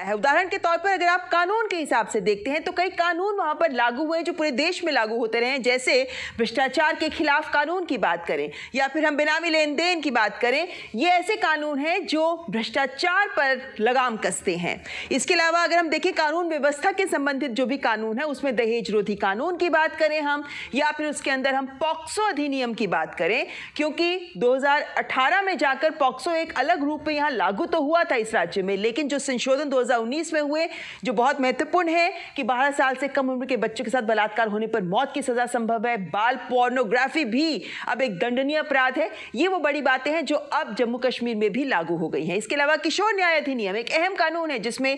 है उदाहरण के तौर पर अगर आप कानून के हिसाब से देखते हैं तो कई कानून वहां पर लागू हुए जो पूरे देश में लागू होते रहे हैं जैसे भ्रष्टाचार के खिलाफ कानून की बात करें या फिर हम बेनामी लेन देन की बात करें ये ऐसे कानून हैं जो भ्रष्टाचार पर लगाम कसते हैं इसके अलावा अगर हम देखें कानून व्यवस्था के संबंधित जो भी कानून है उसमें दहेज रोधी कानून की बात करें हम या फिर उसके अंदर हम पॉक्सो अधिनियम की बात करें क्योंकि दो में जाकर पॉक्सो एक अलग रूप में यहाँ लागू तो हुआ था इस राज्य में लेकिन जो संशोधन दो 2019 में हुए जो बहुत महत्वपूर्ण है कि 12 साल से कम उम्र के बच्चों के साथ बलात्कार होने पर मौत की सजा संभव है बाल पोर्नोग्राफी भी अब एक दंडनीय अपराध है ये वो बड़ी बातें हैं जो अब जम्मू कश्मीर में भी लागू हो गई हैं इसके अलावा किशोर न्याय अधिनियम एक अहम कानून है जिसमें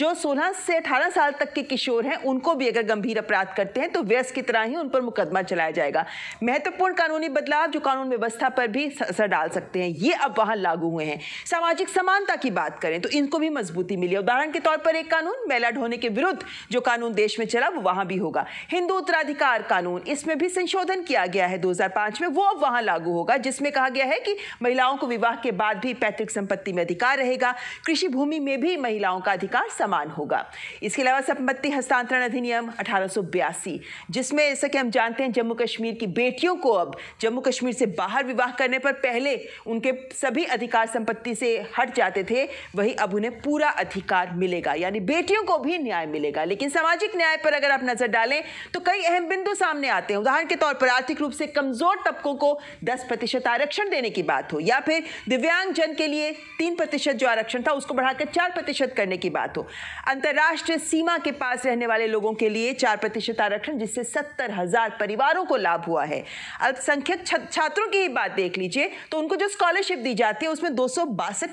जो सोलह से अठारह साल तक के किशोर हैं उनको भी अगर गंभीर अपराध करते हैं तो व्यस्त की तरह ही उन पर मुकदमा चलाया जाएगा महत्वपूर्ण कानूनी बदलाव जो कानून व्यवस्था पर भी असर डाल सकते हैं ये अब वहां लागू हुए हैं सामाजिक समानता की बात करें तो इनको भी मजबूती मिली और उदाहरण के तौर पर एक कानून मेला ढोने के विरुद्ध जो कानून देश में चला वो वहां भी होगा हिंदू उत्तराधिकार कानून इसमें भी संशोधन किया गया है 2005 में वो अब वहां लागू होगा जिसमें कहा गया है कि महिलाओं को विवाह के बाद भी पैतृक संपत्ति में अधिकार रहेगा कृषि भूमि में भी महिलाओं का अधिकार समान होगा इसके अलावा संपत्ति हस्तांतरण अधिनियम अठारह जिसमें जैसा कि हम जानते हैं जम्मू कश्मीर की बेटियों को अब जम्मू कश्मीर से बाहर विवाह करने पर पहले उनके सभी अधिकार संपत्ति से हट जाते थे वही अब उन्हें पूरा अधिकार अधिकार मिलेगा यानी बेटियों को भी न्याय मिलेगा लेकिन सामाजिक न्याय पर अगर आप नजर डालें तो कई अहम बिंदु सामने आते हैं उदाहरण के तौर पर आर्थिक रूप से कमजोर तबकों को दस प्रतिशत आरक्षण देने की बात हो या फिर दिव्यांग जन के लिए तीन प्रतिशत जो आरक्षण था उसको बढ़ाकर चार प्रतिशत करने की बात हो अंतर्राष्ट्रीय सीमा के पास रहने वाले लोगों के लिए चार प्रतिशत आरक्षण जिससे सत्तर हजार परिवारों को लाभ हुआ है अल्पसंख्यक छात्रों की ही बात देख लीजिए तो उनको जो स्कॉलरशिप दी जाती है उसमें दो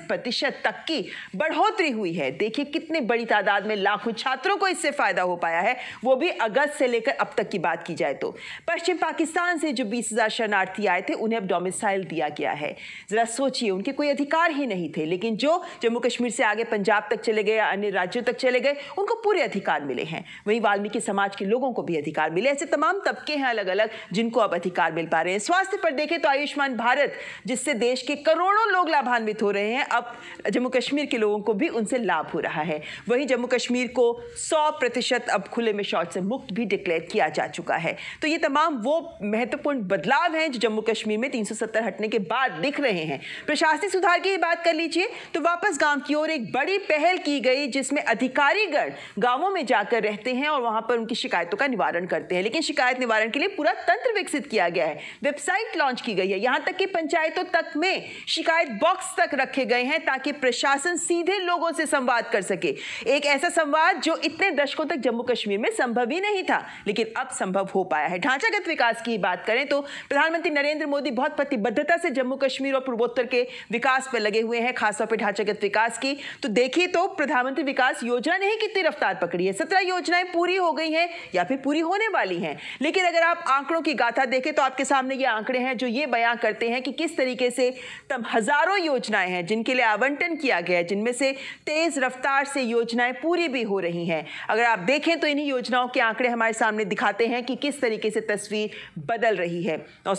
प्रतिशत तक की बढ़ोतरी हुई है देखिए देखिए कितनी बड़ी तादाद में लाखों छात्रों को इससे फ़ायदा हो पाया है वो भी अगस्त से लेकर अब तक की बात की जाए तो पश्चिम पाकिस्तान से जो बीस हज़ार शरणार्थी आए थे उन्हें अब डोमिसाइल दिया गया है ज़रा सोचिए उनके कोई अधिकार ही नहीं थे लेकिन जो जम्मू कश्मीर से आगे पंजाब तक चले गए अन्य राज्यों तक चले गए उनको पूरे अधिकार मिले हैं वहीं वाल्मीकि समाज के लोगों को भी अधिकार मिले ऐसे तमाम तबके हैं अलग अलग जिनको अब अधिकार मिल पा रहे हैं स्वास्थ्य पर देखें तो आयुष्मान भारत जिससे देश के करोड़ों लोग लाभान्वित हो रहे हैं अब जम्मू कश्मीर के लोगों को भी उनसे लाभ हो रहा है वहीं जम्मू कश्मीर को 100 प्रतिशत अब खुले में शौच से मुक्त भी डिक्लेयर किया जा चुका है तो ये तमाम वो महत्वपूर्ण बदलाव हैं जो जम्मू कश्मीर में 370 हटने के बाद दिख रहे हैं प्रशासनिक सुधार की बात कर लीजिए तो वापस गाँव की ओर एक बड़ी पहल की गई जिसमें अधिकारीगण गाँवों में जाकर रहते हैं और वहाँ पर उनकी शिकायतों का निवारण करते हैं लेकिन शिकायत निवारण के लिए पूरा तंत्र विकसित किया गया है वेबसाइट लॉन्च की गई है यहां तक कि पंचायतों तक में शिकायत बॉक्स तक रखे गए हैं ताकि प्रशासन सीधे लोगों से संवाद कर सके एक ऐसा संवाद जो इतने दशकों तक जम्मू कश्मीर में संभव ही नहीं था लेकिन अब संभव हो पाया है ढांचागत विकास की बात करें तो प्रधानमंत्री नरेंद्र मोदी बहुत प्रतिबद्धता से जम्मू कश्मीर और पूर्वोत्तर के विकास पर लगे हुए हैं खासतौर पर ढांचागत विकास की तो देखिए तो प्रधानमंत्री विकास योजना ने ही कितनी रफ्तार पकड़ी है सत्रह योजनाएं पूरी हो गई हैं या फिर पूरी होने वाली हैं लेकिन अगर आप आंकड़ों की गाथा देखें तो आपके सामने ये आंकड़े हैं जो ये बयां करते हैं कि किस तरीके से तब हजारों योजनाएं हैं जिनके लिए आवंटन किया गया है जिनमें से तेज रफ्तार रफ्तार से योजनाएं पूरी भी हो रही हैं अगर आप देखें तो इन्हीं योजनाओं के आंकड़े हमारे सामने दिखाते हैं कि किस तरीके से तस्वीर बदल रही है नौ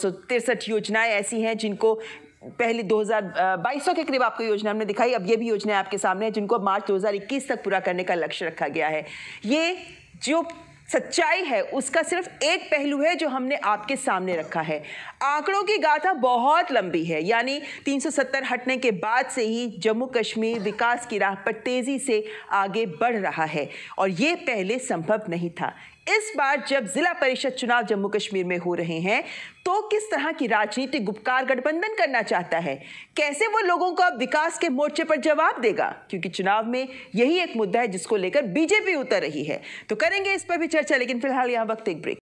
योजनाएं ऐसी हैं जिनको पहले 2022 के करीब आपको योजना हमने दिखाई अब ये भी योजनाएं आपके सामने हैं जिनको मार्च 2021 तक पूरा करने का लक्ष्य रखा गया है ये जो सच्चाई है उसका सिर्फ एक पहलू है जो हमने आपके सामने रखा है आंकड़ों की गाथा बहुत लंबी है यानी 370 हटने के बाद से ही जम्मू कश्मीर विकास की राह पर तेज़ी से आगे बढ़ रहा है और ये पहले संभव नहीं था इस बार जब जिला परिषद चुनाव जम्मू कश्मीर में हो रहे हैं तो किस तरह की राजनीति गुपकार गठबंधन करना चाहता है कैसे वो लोगों को अब विकास के मोर्चे पर जवाब देगा क्योंकि चुनाव में यही एक मुद्दा है जिसको लेकर बीजेपी उतर रही है तो करेंगे इस पर भी चर्चा लेकिन फिलहाल यहाँ वक्त एक ब्रेक